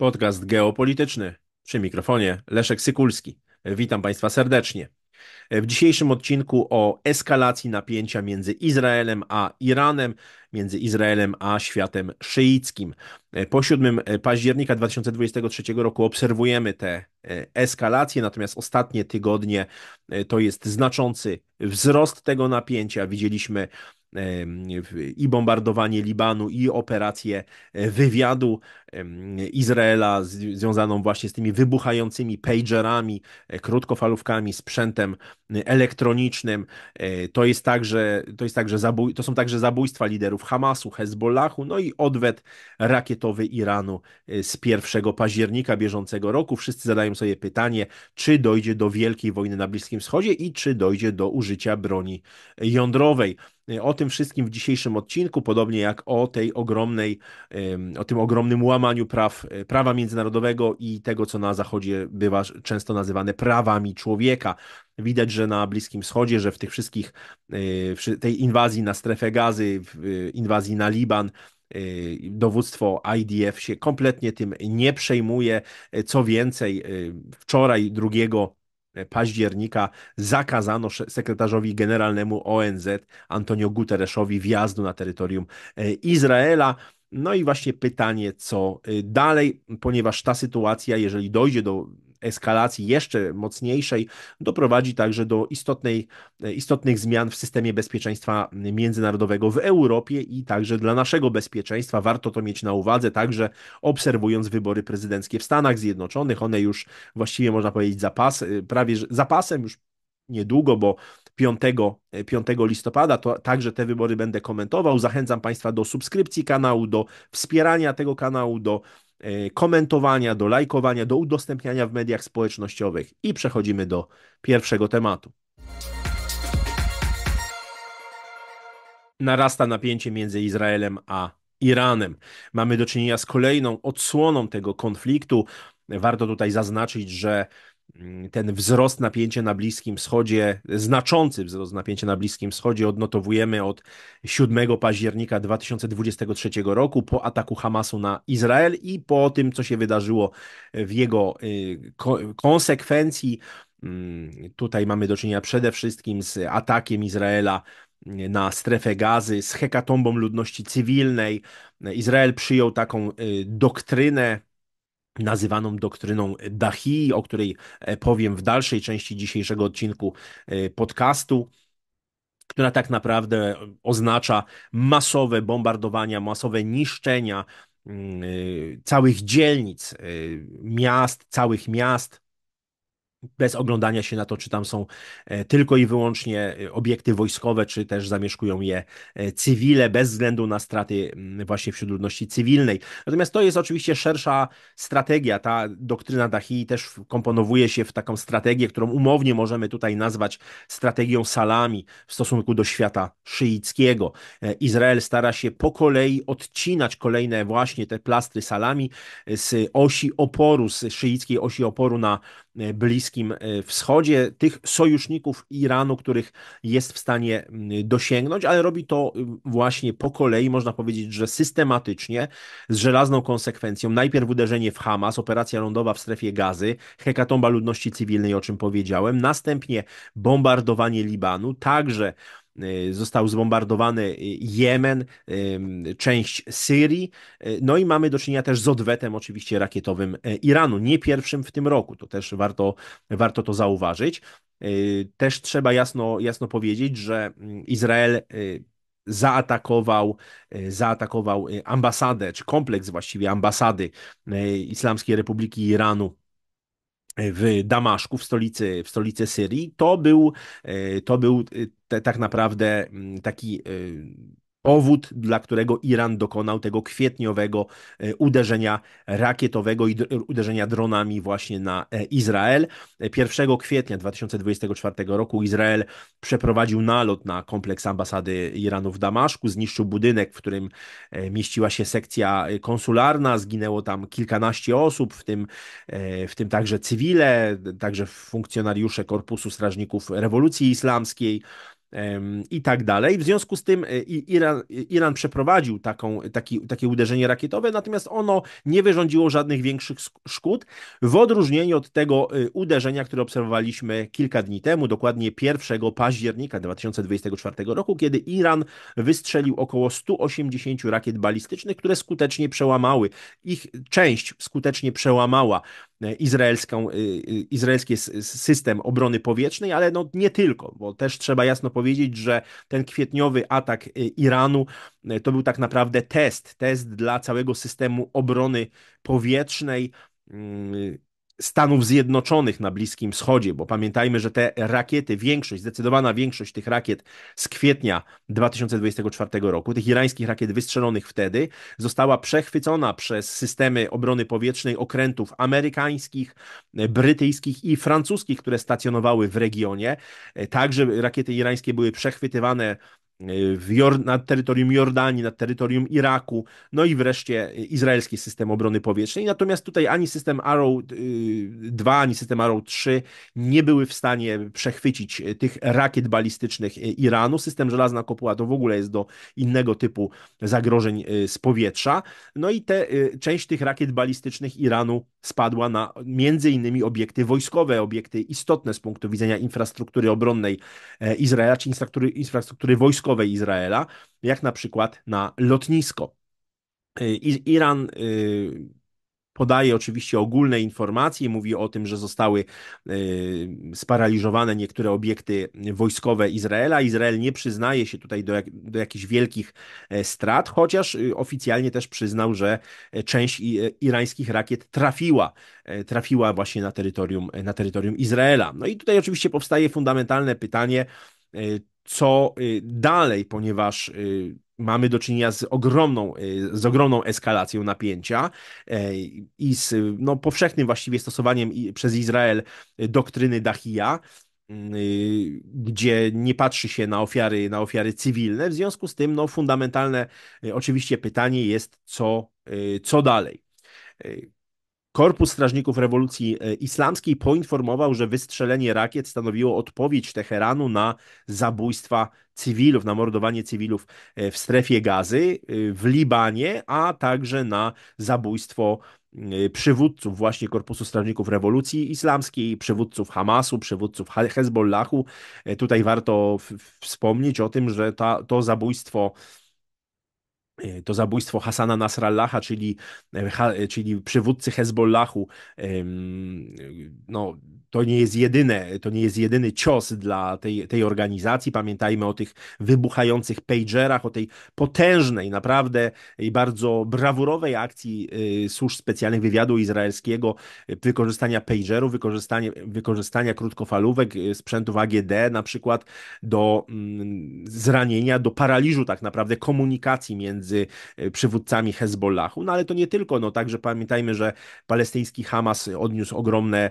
Podcast geopolityczny. Przy mikrofonie Leszek Sykulski. Witam Państwa serdecznie. W dzisiejszym odcinku o eskalacji napięcia między Izraelem a Iranem, między Izraelem a światem szyickim. Po 7 października 2023 roku obserwujemy te e, eskalacje, natomiast ostatnie tygodnie e, to jest znaczący wzrost tego napięcia. Widzieliśmy i bombardowanie Libanu, i operację e, wywiadu Izraela związaną właśnie z tymi wybuchającymi pagerami, e, krótkofalówkami, sprzętem elektronicznym. E, to, jest także, to, jest także zabój, to są także zabójstwa liderów Hamasu, Hezbollahu, no i odwet rakietowy Iranu z 1 października bieżącego roku. Wszyscy zadają sobie pytanie, czy dojdzie do wielkiej wojny na Bliskim Wschodzie i czy dojdzie do użycia broni jądrowej. Y, o tym wszystkim w dzisiejszym odcinku, podobnie jak o tej ogromnej, o tym ogromnym łamaniu praw, y, prawa międzynarodowego i tego, co na Zachodzie bywa często nazywane prawami człowieka. Widać, że na Bliskim Wschodzie, że w tych wszystkich, y, tej inwazji na strefę gazy, inwazji na Liban, dowództwo IDF się kompletnie tym nie przejmuje. Co więcej, wczoraj 2 E, października zakazano sekretarzowi generalnemu ONZ Antonio Guterreszowi wjazdu na terytorium e, Izraela. No i właśnie pytanie, co e, dalej, ponieważ ta sytuacja, jeżeli dojdzie do eskalacji jeszcze mocniejszej doprowadzi także do istotnej, e, istotnych zmian w systemie bezpieczeństwa międzynarodowego w Europie i także dla naszego bezpieczeństwa. Warto to mieć na uwadze, także obserwując wybory prezydenckie w Stanach Zjednoczonych. One już właściwie można powiedzieć zapas, e, prawie zapasem już niedługo, bo 5, 5 e, listopada, to także te wybory będę komentował. Zachęcam Państwa do subskrypcji kanału, do wspierania tego kanału, do E, komentowania, do lajkowania, do udostępniania w mediach społecznościowych i przechodzimy do pierwszego tematu. Narasta napięcie między Izraelem a Iranem. Mamy do czynienia z kolejną odsłoną tego konfliktu. Warto tutaj zaznaczyć, że Mm, ten wzrost napięcia na Bliskim Wschodzie, znaczący wzrost napięcia na Bliskim Wschodzie odnotowujemy od 7 października 2023 roku po ataku Hamasu na Izrael i po tym, co się wydarzyło w jego y, konsekwencji. Mm, tutaj mamy do czynienia przede wszystkim z atakiem Izraela y, na strefę gazy, z hekatombą ludności cywilnej. Izrael przyjął taką y, doktrynę nazywaną doktryną Dahi, o której e, powiem w dalszej części dzisiejszego odcinku e, podcastu która tak naprawdę e, oznacza masowe bombardowania, masowe niszczenia mm, całych dzielnic, miast, całych miast, bez oglądania się na to, czy tam są e, tylko i wyłącznie e, obiekty wojskowe, czy też zamieszkują je e, cywile, bez względu na straty mm, właśnie wśród ludności cywilnej. Natomiast to jest oczywiście szersza strategia. Ta doktryna Dahi też komponowuje się w taką strategię, którą umownie możemy tutaj nazwać strategią salami w stosunku do świata szyickiego. Izrael stara się po kolei odcinać kolejne właśnie te plastry salami z osi oporu, z szyickiej osi oporu na E, Bliskim e, Wschodzie, tych sojuszników Iranu, których jest w stanie mm, dosięgnąć, ale robi to y, właśnie po kolei, można powiedzieć, że systematycznie, z żelazną konsekwencją. Najpierw uderzenie w Hamas, operacja lądowa w strefie gazy, hekatomba ludności cywilnej, o czym powiedziałem, następnie bombardowanie Libanu, także Y, został zbombardowany y, Jemen, y, część Syrii. No i mamy do czynienia też z odwetem oczywiście rakietowym Iranu, nie pierwszym w tym roku, to też warto, warto to zauważyć. Też trzeba jasno, jasno powiedzieć, że mm, Izrael zaatakował, zaatakował ambasadę, czy kompleks właściwie ambasady Islamskiej Republiki Iranu w Damaszku, w stolicy, w stolicy Syrii, to był, e, to był e, tak naprawdę mm, taki e, powód, dla którego Iran dokonał tego kwietniowego e, uderzenia rakietowego i uderzenia dronami właśnie na e, Izrael. 1 e, kwietnia 2024 roku Izrael przeprowadził nalot na kompleks ambasady Iranu w Damaszku, zniszczył budynek, w którym mieściła się sekcja konsularna, zginęło tam kilkanaście osób, w tym, w tym także cywile, także funkcjonariusze Korpusu Strażników Rewolucji Islamskiej, i tak dalej. W związku z tym e, Iran, e, Iran przeprowadził taką, taki, takie uderzenie rakietowe, natomiast ono nie wyrządziło żadnych większych szkód, w odróżnieniu od tego e, uderzenia, które obserwowaliśmy kilka dni temu, dokładnie 1 października 2024 roku, kiedy Iran wystrzelił około 180 rakiet balistycznych, które skutecznie przełamały, ich część skutecznie przełamała E, izraelską, e, e, izraelski system obrony powietrznej, ale no nie tylko, bo też trzeba jasno powiedzieć, że ten kwietniowy atak Iranu to był tak naprawdę test, test dla całego systemu obrony powietrznej mm, Stanów Zjednoczonych na Bliskim Wschodzie, bo pamiętajmy, że te rakiety, większość, zdecydowana większość tych rakiet z kwietnia 2024 roku, tych irańskich rakiet wystrzelonych wtedy, została przechwycona przez systemy obrony powietrznej okrętów amerykańskich, brytyjskich i francuskich, które stacjonowały w regionie. Także rakiety irańskie były przechwytywane Y, na terytorium Jordanii, na terytorium Iraku, no i wreszcie izraelski system obrony powietrznej. Natomiast tutaj ani system Arrow 2, y, ani system Arrow 3 nie były w stanie przechwycić y, tych rakiet balistycznych Iranu. System Żelazna Kopuła to w ogóle jest do innego typu zagrożeń z powietrza. No i te, część tych rakiet balistycznych Iranu spadła na między innymi obiekty wojskowe, obiekty istotne z punktu widzenia infrastruktury obronnej e, Izraela, czy infrastruktury, infrastruktury wojskowej Izraela, jak na przykład na lotnisko. E, Iran e, Podaje oczywiście ogólne informacje, mówi o tym, że zostały y, sparaliżowane niektóre obiekty wojskowe Izraela. Izrael nie przyznaje się tutaj do, jak, do jakichś wielkich e, strat, chociaż y, oficjalnie też przyznał, że e, część e, irańskich rakiet trafiła, trafiła właśnie na terytorium, na terytorium Izraela. No i tutaj oczywiście powstaje fundamentalne pytanie, co y, dalej, ponieważ mamy do czynienia z ogromną, y, z ogromną eskalacją napięcia e, i z no, powszechnym właściwie stosowaniem przez Izrael y, doktryny Dahija, mm, y, gdzie nie patrzy się na ofiary, na ofiary cywilne. W związku z tym no, fundamentalne oczywiście pytanie jest, co, co dalej. Korpus Strażników Rewolucji e, Islamskiej poinformował, że wystrzelenie rakiet stanowiło odpowiedź Teheranu na zabójstwa cywilów, na mordowanie cywilów e, w strefie gazy, e, w Libanie, a także na zabójstwo przywódców właśnie Korpusu Strażników Rewolucji Islamskiej, przywódców Hamasu, przywódców Hezbollahu. Tutaj warto wspomnieć o tym, że ta, to zabójstwo E, to zabójstwo Hasana Nasrallaha, czyli, e, czyli przywódcy Hezbollahu, no, to nie jest jedyne, to nie jest jedyny cios dla tej, tej organizacji. Pamiętajmy o tych wybuchających pagerach, o tej potężnej, naprawdę bardzo brawurowej akcji y, służb specjalnych wywiadu izraelskiego, y, wykorzystania pagerów, wykorzystania, wykorzystania krótkofalówek, y, sprzętów AGD na przykład do mm, zranienia, do paraliżu tak naprawdę komunikacji między przywódcami Hezbollahu. No ale to nie tylko, no także pamiętajmy, że palestyński Hamas odniósł ogromne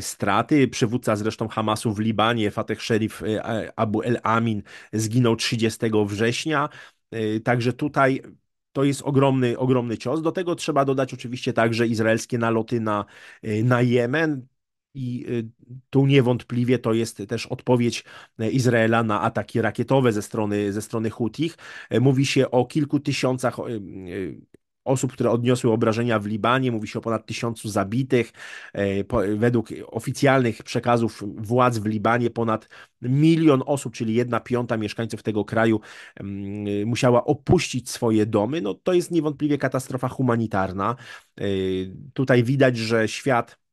straty, straty. Przywódca zresztą Hamasu w Libanie, Fateh Sherif e, Abu El Amin, zginął 30 września. E, także tutaj to jest ogromny, ogromny cios. Do tego trzeba dodać oczywiście także izraelskie naloty na, e, na Jemen. I tu niewątpliwie to jest też odpowiedź Izraela na ataki rakietowe ze strony, ze strony Hutich. Mówi się o kilku tysiącach osób, które odniosły obrażenia w Libanie. Mówi się o ponad tysiącu zabitych. E, według oficjalnych przekazów władz w Libanie ponad milion osób, czyli jedna piąta mieszkańców tego kraju mm, musiała opuścić swoje domy. No, to jest niewątpliwie katastrofa humanitarna. E, tutaj widać, że świat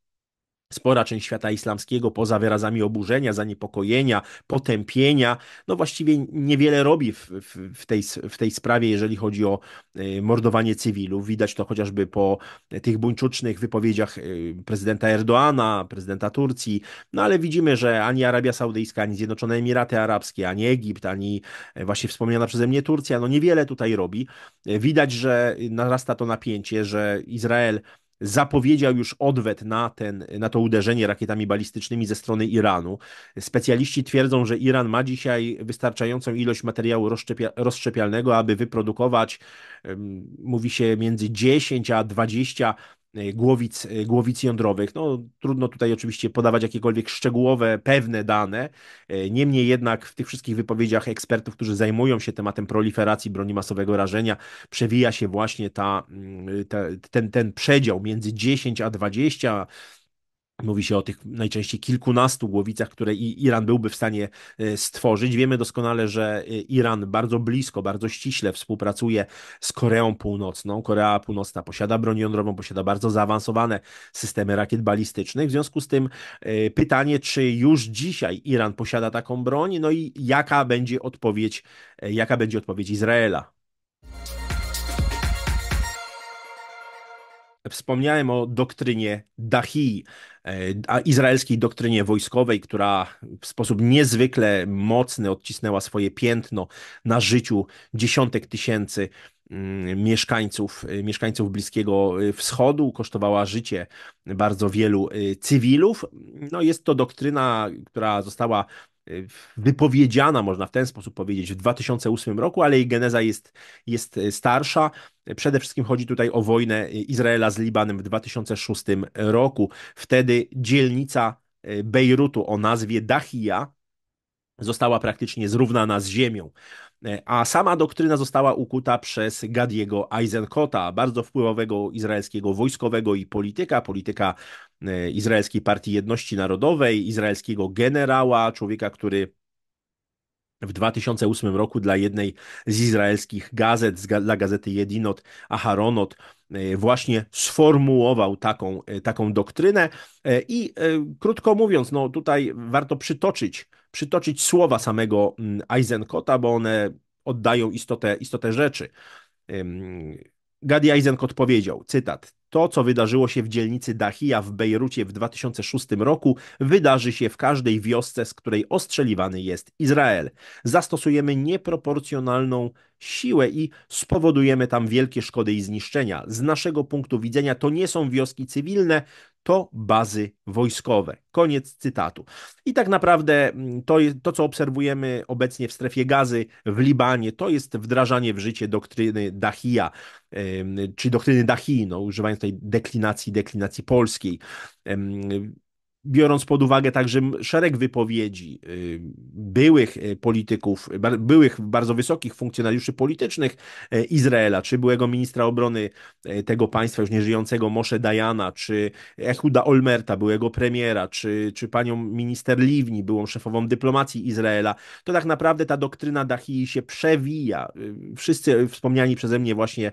Spora część świata islamskiego, poza wyrazami oburzenia, zaniepokojenia, potępienia, no właściwie niewiele robi w, w, tej, w tej sprawie, jeżeli chodzi o y, mordowanie cywilów. Widać to chociażby po tych buńczucznych wypowiedziach y, prezydenta Erdoana, prezydenta Turcji, no ale widzimy, że ani Arabia Saudyjska, ani Zjednoczone Emiraty Arabskie, ani Egipt, ani y, właśnie wspomniana przeze mnie Turcja, no niewiele tutaj robi. Widać, że narasta to napięcie, że Izrael zapowiedział już odwet na, ten, na to uderzenie rakietami balistycznymi ze strony Iranu. Specjaliści twierdzą, że Iran ma dzisiaj wystarczającą ilość materiału rozszczepia, rozszczepialnego, aby wyprodukować, mówi się, między 10 a 20 Y, głowic, y, głowic jądrowych. No, trudno tutaj oczywiście podawać jakiekolwiek szczegółowe, pewne dane. Y, niemniej jednak w tych wszystkich wypowiedziach ekspertów, którzy zajmują się tematem proliferacji broni masowego rażenia, przewija się właśnie ta, mm, ta ten, ten przedział między 10 a 20 Mówi się o tych najczęściej kilkunastu głowicach, które Iran byłby w stanie e, stworzyć. Wiemy doskonale, że e, Iran bardzo blisko, bardzo ściśle współpracuje z Koreą Północną. Korea Północna posiada broń jądrową, posiada bardzo zaawansowane systemy rakiet balistycznych. W związku z tym e, pytanie, czy już dzisiaj Iran posiada taką broń, no i jaka będzie odpowiedź, jaka będzie odpowiedź Izraela Wspomniałem o doktrynie Dahi, e, izraelskiej doktrynie wojskowej, która w sposób niezwykle mocny odcisnęła swoje piętno na życiu dziesiątek tysięcy mm, mieszkańców, e, mieszkańców Bliskiego e, Wschodu, kosztowała życie bardzo wielu cywilów. No jest to doktryna, która została Y, wypowiedziana, można w ten sposób powiedzieć, w 2008 roku, ale jej geneza jest, jest y, starsza. Przede wszystkim chodzi tutaj o wojnę y, Izraela z Libanem w 2006 roku. Wtedy dzielnica Bejrutu o nazwie Dachia została praktycznie zrównana z ziemią a sama doktryna została ukuta przez Gadiego Eisenkota, bardzo wpływowego izraelskiego wojskowego i polityka, polityka e, Izraelskiej Partii Jedności Narodowej, izraelskiego generała, człowieka, który w 2008 roku dla jednej z izraelskich gazet, dla gazety Jedinot Aharonot, e, właśnie sformułował taką, e, taką doktrynę. E, I krótko mówiąc, no tutaj warto przytoczyć, przytoczyć słowa samego mm, Eisenkota, bo one oddają istotę, istotę rzeczy. Gadi Eisenkot powiedział, cytat, to, co wydarzyło się w dzielnicy Dahia w Bejrucie w 2006 roku, wydarzy się w każdej wiosce, z której ostrzeliwany jest Izrael. Zastosujemy nieproporcjonalną siłę i spowodujemy tam wielkie szkody i zniszczenia. Z naszego punktu widzenia to nie są wioski cywilne, to bazy wojskowe. Koniec cytatu. I tak naprawdę mm, to, to, co obserwujemy obecnie w strefie gazy w Libanie, to jest wdrażanie w życie doktryny Dahija, czy doktryny Dahi, no, używając tej deklinacji, deklinacji polskiej biorąc pod uwagę także szereg wypowiedzi y, byłych y, polityków, y, byłych bardzo wysokich funkcjonariuszy politycznych Izraela, czy byłego ministra obrony tego państwa już nieżyjącego Moshe Dayana, czy Ehuda Olmerta, byłego premiera, czy, czy panią minister Liwni, byłą szefową dyplomacji Izraela, to tak naprawdę ta doktryna Dachii się przewija. Wszyscy wspomniani przeze mnie właśnie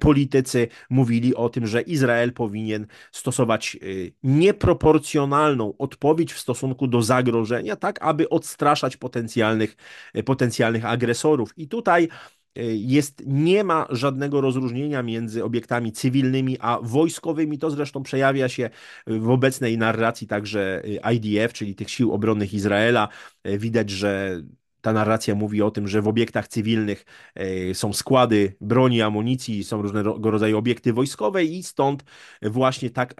politycy mówili o tym, że Izrael powinien stosować nieproporcjonalne odpowiedź w stosunku do zagrożenia, tak aby odstraszać potencjalnych, e, potencjalnych agresorów. I tutaj e, jest, nie ma żadnego rozróżnienia między obiektami cywilnymi a wojskowymi. To zresztą przejawia się w obecnej narracji także e, IDF, czyli tych sił obronnych Izraela. Widać, że ta narracja mówi o tym, że w obiektach cywilnych są składy broni, amunicji, są różnego rodzaju obiekty wojskowe i stąd właśnie tak,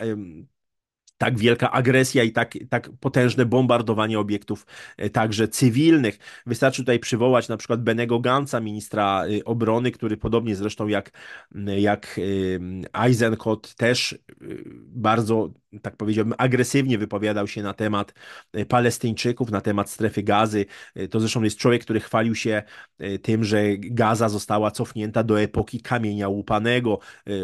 tak wielka agresja i tak, tak potężne bombardowanie obiektów e, także cywilnych. Wystarczy tutaj przywołać na przykład Benego Ganca, ministra e, obrony, który podobnie zresztą jak, jak Eisenkot też e, bardzo tak powiedziałbym, agresywnie wypowiadał się na temat e, Palestyńczyków, na temat strefy gazy. E, to zresztą jest człowiek, który chwalił się e, tym, że gaza została cofnięta do epoki kamienia łupanego.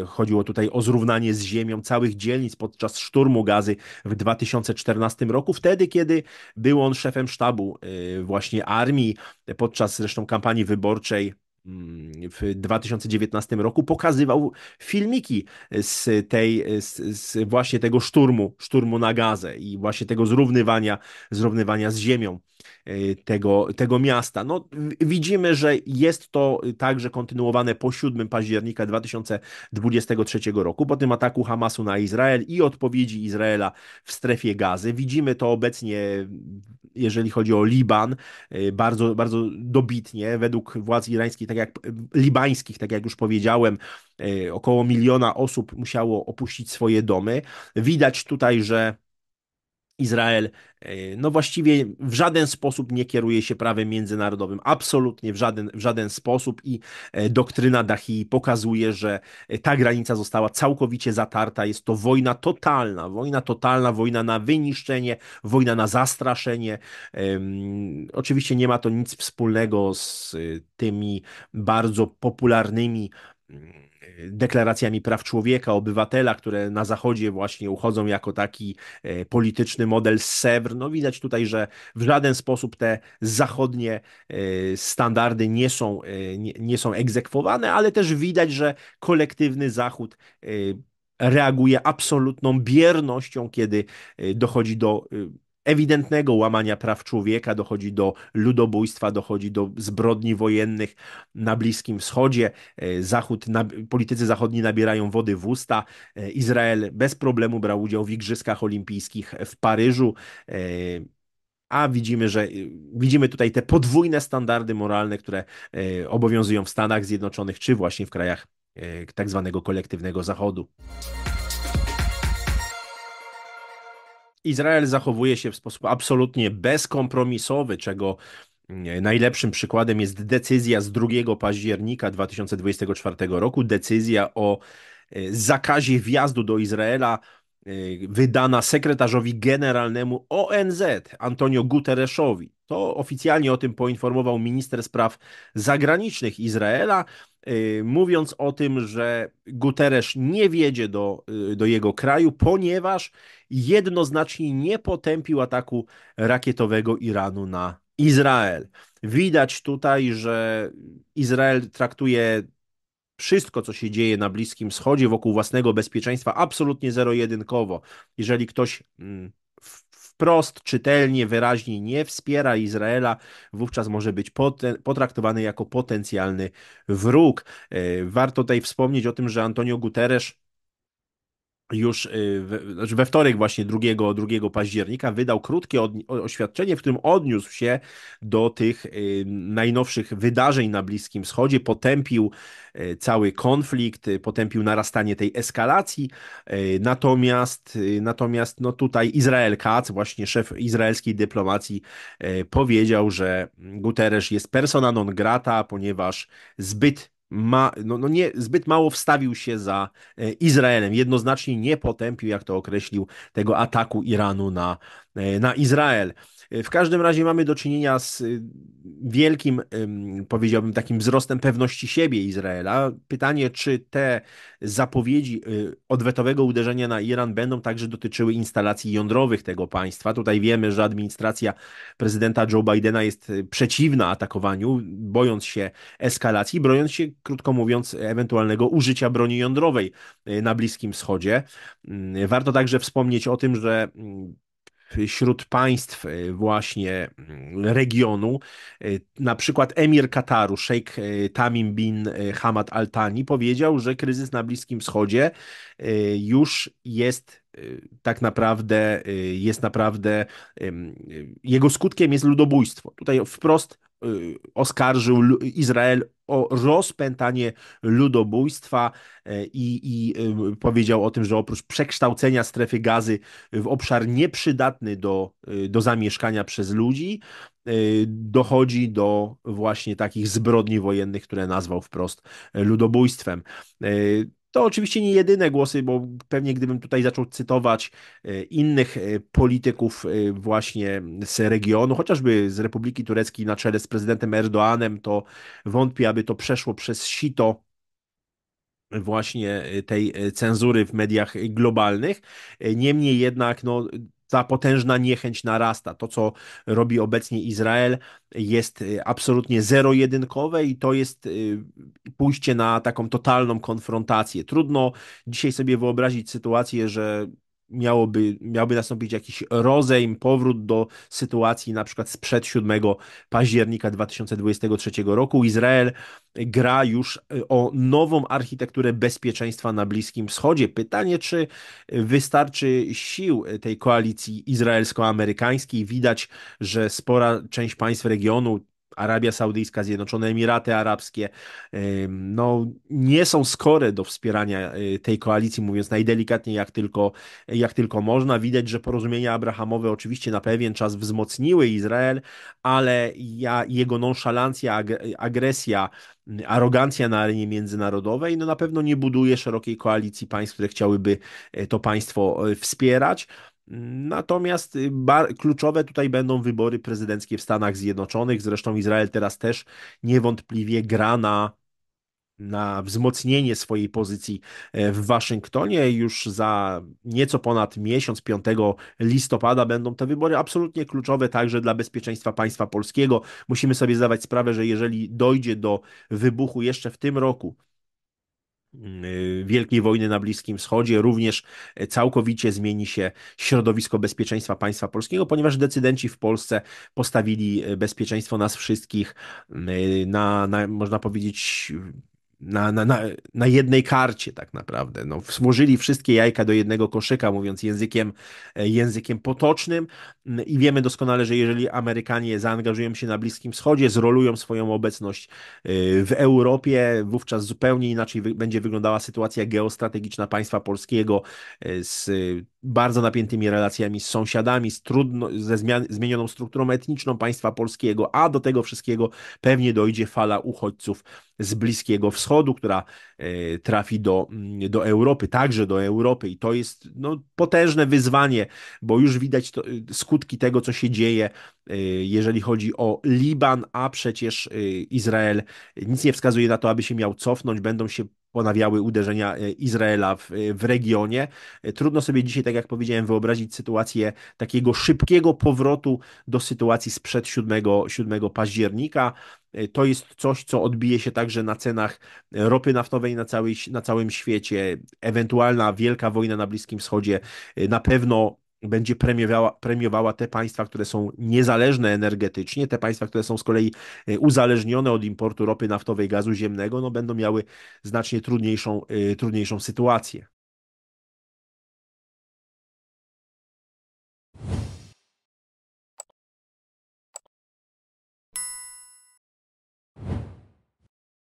Chodziło tutaj o zrównanie z ziemią całych dzielnic podczas szturmu gazy w 2014 roku, wtedy, kiedy był on szefem sztabu właśnie armii, podczas zresztą kampanii wyborczej Mm, w 2019 roku pokazywał filmiki z tej, z, z, właśnie tego szturmu, szturmu na gazę i właśnie tego zrównywania, zrównywania z ziemią e, tego, tego miasta. No, widzimy, że jest to także kontynuowane po 7 października 2023 roku, po tym ataku Hamasu na Izrael i odpowiedzi Izraela w strefie gazy. Widzimy to obecnie jeżeli chodzi o Liban, y, bardzo, bardzo dobitnie. Według władz irańskich, tak jak libańskich, tak jak już powiedziałem, y, około miliona osób musiało opuścić swoje domy. Widać tutaj, że Izrael e, no właściwie w żaden sposób nie kieruje się prawem międzynarodowym, absolutnie w żaden, w żaden sposób i e, doktryna Dahi pokazuje, że e, ta granica została całkowicie zatarta, jest to wojna totalna, wojna totalna, wojna na wyniszczenie, wojna na zastraszenie. Oczywiście nie ma to nic wspólnego z tymi bardzo popularnymi mm, deklaracjami praw człowieka, obywatela, które na Zachodzie właśnie uchodzą jako taki e, polityczny model z Sewr. No widać tutaj, że w żaden sposób te zachodnie e, standardy nie są, e, nie, nie są egzekwowane, ale też widać, że kolektywny Zachód reaguje absolutną biernością, kiedy dochodzi do ewidentnego łamania praw człowieka, dochodzi do ludobójstwa, dochodzi do zbrodni wojennych na Bliskim Wschodzie. E, Zachód, politycy zachodni nabierają wody w usta. E, Izrael bez problemu brał udział w Igrzyskach Olimpijskich w Paryżu e, a widzimy, że widzimy tutaj te podwójne standardy moralne, które obowiązują w Stanach Zjednoczonych czy właśnie w krajach tak zwanego kolektywnego Zachodu. Izrael zachowuje się w sposób absolutnie bezkompromisowy, czego mm, Najlepszym przykładem jest decyzja z 2 października 2024 roku, decyzja o e, zakazie wjazdu do Izraela e, wydana sekretarzowi generalnemu ONZ Antonio Guterreszowi. To oficjalnie o tym poinformował minister spraw zagranicznych Izraela, y, mówiąc o tym, że Guterres nie wjedzie do, y, do jego kraju, ponieważ jednoznacznie nie potępił ataku rakietowego Iranu na Izrael. Widać tutaj, że Izrael traktuje wszystko, co się dzieje na Bliskim Wschodzie wokół własnego bezpieczeństwa absolutnie zero-jedynkowo. Jeżeli ktoś mm, wprost, czytelnie, wyraźnie nie wspiera Izraela, wówczas może być potraktowany jako potencjalny wróg. E, warto tutaj wspomnieć o tym, że Antonio Guterres już y, znaczy we wtorek właśnie 2, 2 października wydał krótkie oświadczenie, w którym odniósł się do tych y, najnowszych wydarzeń na Bliskim Wschodzie, potępił y, cały konflikt, potępił narastanie tej eskalacji. Natomiast natomiast no tutaj Izrael Katz, właśnie szef izraelskiej dyplomacji powiedział, że Guterres jest persona non grata, ponieważ zbyt ma, no, no nie, zbyt mało wstawił się za e, Izraelem. Jednoznacznie nie potępił, jak to określił, tego ataku Iranu na, e, na Izrael. E, w każdym razie mamy do czynienia z y, wielkim, powiedziałbym, takim wzrostem pewności siebie Izraela. Pytanie, czy te zapowiedzi y, odwetowego uderzenia na Iran będą także dotyczyły instalacji jądrowych tego państwa. Tutaj wiemy, że administracja prezydenta Joe Bidena jest y, przeciwna atakowaniu, bojąc się eskalacji, broniąc się, krótko mówiąc, ewentualnego użycia broni jądrowej na Bliskim Wschodzie. Mm, warto także wspomnieć o tym, że mm, wśród państw y, właśnie mm, regionu, y, na przykład emir Kataru, szejk y, Tamim bin Hamad al Tani powiedział, że kryzys na Bliskim Wschodzie już jest tak naprawdę jest naprawdę jego skutkiem jest ludobójstwo. Tutaj wprost oskarżył Izrael o rozpętanie ludobójstwa e, i, i e, powiedział o tym, że oprócz przekształcenia strefy gazy w obszar nieprzydatny do, e, do zamieszkania przez ludzi, dochodzi do właśnie takich zbrodni wojennych, które nazwał wprost ludobójstwem. To oczywiście nie jedyne głosy, bo pewnie gdybym tutaj zaczął cytować e, innych e, polityków e, właśnie z regionu, chociażby z Republiki Tureckiej na czele z prezydentem Erdoanem, to wątpię, aby to przeszło przez sito właśnie tej cenzury w mediach globalnych. Niemniej jednak no, ta potężna niechęć narasta. To, co robi obecnie Izrael, jest y, absolutnie zero-jedynkowe i to jest y, pójście na taką totalną konfrontację. Trudno dzisiaj sobie wyobrazić sytuację, że miałoby, miałby nastąpić jakiś rozejm, powrót do sytuacji na przykład sprzed 7 października 2023 roku. Izrael gra już y, o nową architekturę bezpieczeństwa na Bliskim Wschodzie. Pytanie, czy wystarczy sił y, tej koalicji izraelsko-amerykańskiej? Widać, że spora część państw regionu, Arabia Saudyjska, Zjednoczone Emiraty Arabskie, no, nie są skore do wspierania y, tej koalicji, mówiąc najdelikatniej, jak tylko, jak tylko można. Widać, że porozumienia abrahamowe oczywiście na pewien czas wzmocniły Izrael, ale ja, jego nonszalancja, agresja, arogancja na arenie międzynarodowej no, na pewno nie buduje szerokiej koalicji państw, które chciałyby y, to państwo y, wspierać. Natomiast y, kluczowe tutaj będą wybory prezydenckie w Stanach Zjednoczonych. Zresztą Izrael teraz też niewątpliwie gra na, na wzmocnienie swojej pozycji e, w Waszyngtonie. Już za nieco ponad miesiąc, 5 listopada, będą te wybory absolutnie kluczowe także dla bezpieczeństwa państwa polskiego. Musimy sobie zdawać sprawę, że jeżeli dojdzie do wybuchu jeszcze w tym roku, Y, wielkiej Wojny na Bliskim Wschodzie, również e, całkowicie zmieni się środowisko bezpieczeństwa państwa polskiego, ponieważ decydenci w Polsce postawili e, bezpieczeństwo nas wszystkich e, na, na można powiedzieć, na, na, na, na jednej karcie tak naprawdę. No, włożyli wszystkie jajka do jednego koszyka, mówiąc językiem, e, językiem potocznym mm, i wiemy doskonale, że jeżeli Amerykanie zaangażują się na Bliskim Wschodzie, zrolują swoją obecność e, w Europie, wówczas zupełnie inaczej będzie wyglądała sytuacja geostrategiczna państwa polskiego e, z bardzo napiętymi relacjami z sąsiadami, z trudno, ze zmian, zmienioną strukturą etniczną państwa polskiego, a do tego wszystkiego pewnie dojdzie fala uchodźców z Bliskiego Wschodu, która e, trafi do, mm, do Europy, także do Europy. I to jest no, potężne wyzwanie, bo już widać to, y, skutki tego, co się dzieje, e, jeżeli chodzi o Liban, a przecież y, Izrael nic nie wskazuje na to, aby się miał cofnąć. Będą się ponawiały uderzenia e, Izraela w, e, w, regionie. E, trudno sobie dzisiaj, tak jak powiedziałem, wyobrazić sytuację takiego szybkiego powrotu do sytuacji sprzed 7, 7 października. To jest coś, co odbije się także na cenach ropy naftowej na, całej, na całym świecie. Ewentualna wielka wojna na Bliskim Wschodzie na pewno będzie premiowała, premiowała te państwa, które są niezależne energetycznie, te państwa, które są z kolei y, uzależnione od importu ropy naftowej, gazu ziemnego, no będą miały znacznie trudniejszą, y, trudniejszą sytuację.